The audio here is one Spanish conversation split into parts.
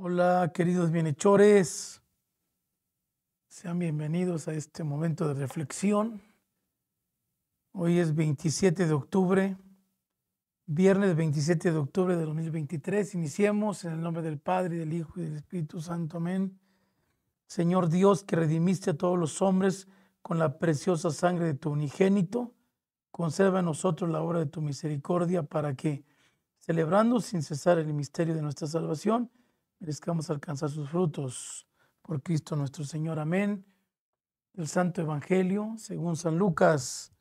Hola queridos bienhechores, sean bienvenidos a este momento de reflexión. Hoy es 27 de octubre, viernes 27 de octubre de 2023. Iniciemos en el nombre del Padre, del Hijo y del Espíritu Santo. Amén. Señor Dios, que redimiste a todos los hombres con la preciosa sangre de tu unigénito, conserva a nosotros la obra de tu misericordia para que, celebrando sin cesar el misterio de nuestra salvación, merezcamos alcanzar sus frutos. Por Cristo nuestro Señor. Amén. El Santo Evangelio, según San Lucas.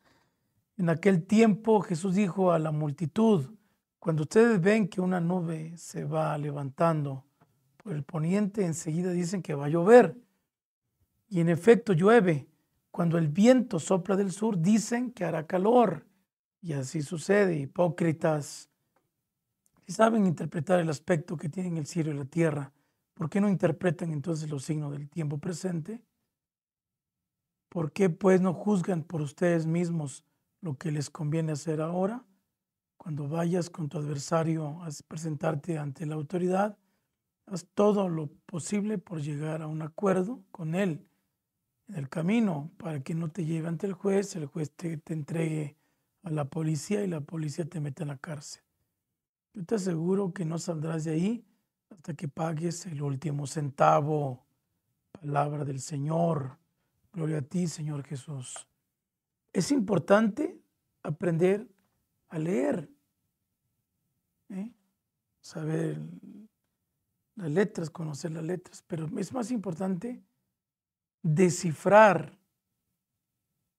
En aquel tiempo Jesús dijo a la multitud, cuando ustedes ven que una nube se va levantando por el poniente, enseguida dicen que va a llover. Y en efecto llueve. Cuando el viento sopla del sur, dicen que hará calor. Y así sucede, hipócritas. Si saben interpretar el aspecto que tienen el cielo y la tierra, ¿por qué no interpretan entonces los signos del tiempo presente? ¿Por qué pues no juzgan por ustedes mismos lo que les conviene hacer ahora? Cuando vayas con tu adversario a presentarte ante la autoridad, haz todo lo posible por llegar a un acuerdo con él en el camino para que no te lleve ante el juez, el juez te, te entregue a la policía y la policía te meta en la cárcel yo te aseguro que no saldrás de ahí hasta que pagues el último centavo. Palabra del Señor. Gloria a ti, Señor Jesús. Es importante aprender a leer, ¿eh? saber las letras, conocer las letras, pero es más importante descifrar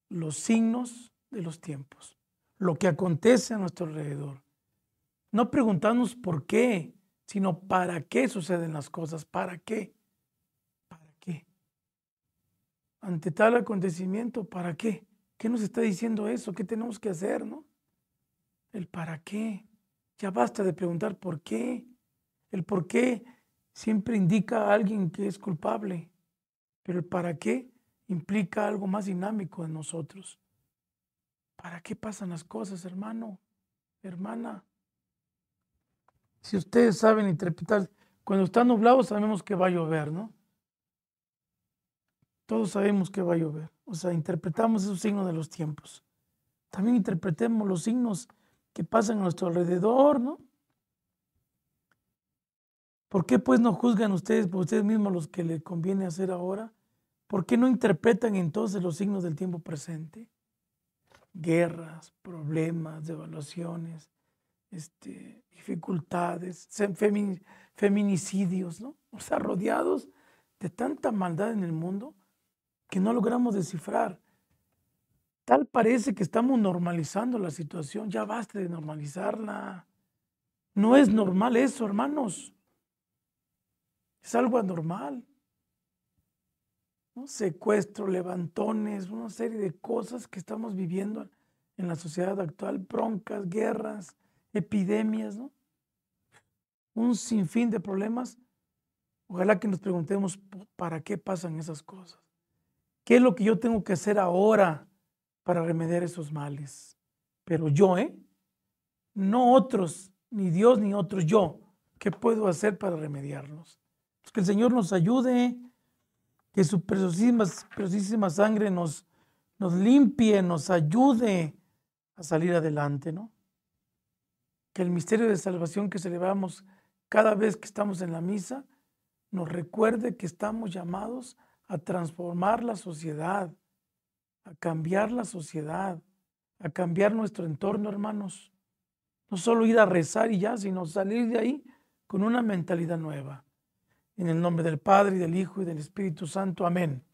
los signos de los tiempos, lo que acontece a nuestro alrededor no preguntarnos por qué, sino para qué suceden las cosas, para qué, para qué. Ante tal acontecimiento, ¿para qué? ¿Qué nos está diciendo eso? ¿Qué tenemos que hacer, no? El para qué. Ya basta de preguntar por qué. El por qué siempre indica a alguien que es culpable, pero el para qué implica algo más dinámico en nosotros. ¿Para qué pasan las cosas, hermano, hermana? si ustedes saben interpretar, cuando está nublado sabemos que va a llover, ¿no? Todos sabemos que va a llover. O sea, interpretamos esos signos de los tiempos. También interpretemos los signos que pasan a nuestro alrededor, ¿no? ¿Por qué pues no juzgan ustedes por ustedes mismos los que les conviene hacer ahora? ¿Por qué no interpretan entonces los signos del tiempo presente? Guerras, problemas, devaluaciones, este, dificultades, feminicidios, ¿no? O sea, rodeados de tanta maldad en el mundo que no logramos descifrar. Tal parece que estamos normalizando la situación, ya basta de normalizarla. No es normal eso, hermanos. Es algo anormal. ¿No? Secuestro, levantones, una serie de cosas que estamos viviendo en la sociedad actual, broncas, guerras, epidemias, ¿no? un sinfín de problemas. Ojalá que nos preguntemos para qué pasan esas cosas. ¿Qué es lo que yo tengo que hacer ahora para remediar esos males? Pero yo, ¿eh? No otros, ni Dios ni otros, yo. ¿Qué puedo hacer para remediarlos? Pues que el Señor nos ayude, que su preciosísima, preciosísima sangre nos, nos limpie, nos ayude a salir adelante, ¿no? que el misterio de salvación que celebramos cada vez que estamos en la misa nos recuerde que estamos llamados a transformar la sociedad, a cambiar la sociedad, a cambiar nuestro entorno, hermanos. No solo ir a rezar y ya, sino salir de ahí con una mentalidad nueva. En el nombre del Padre, y del Hijo, y del Espíritu Santo. Amén.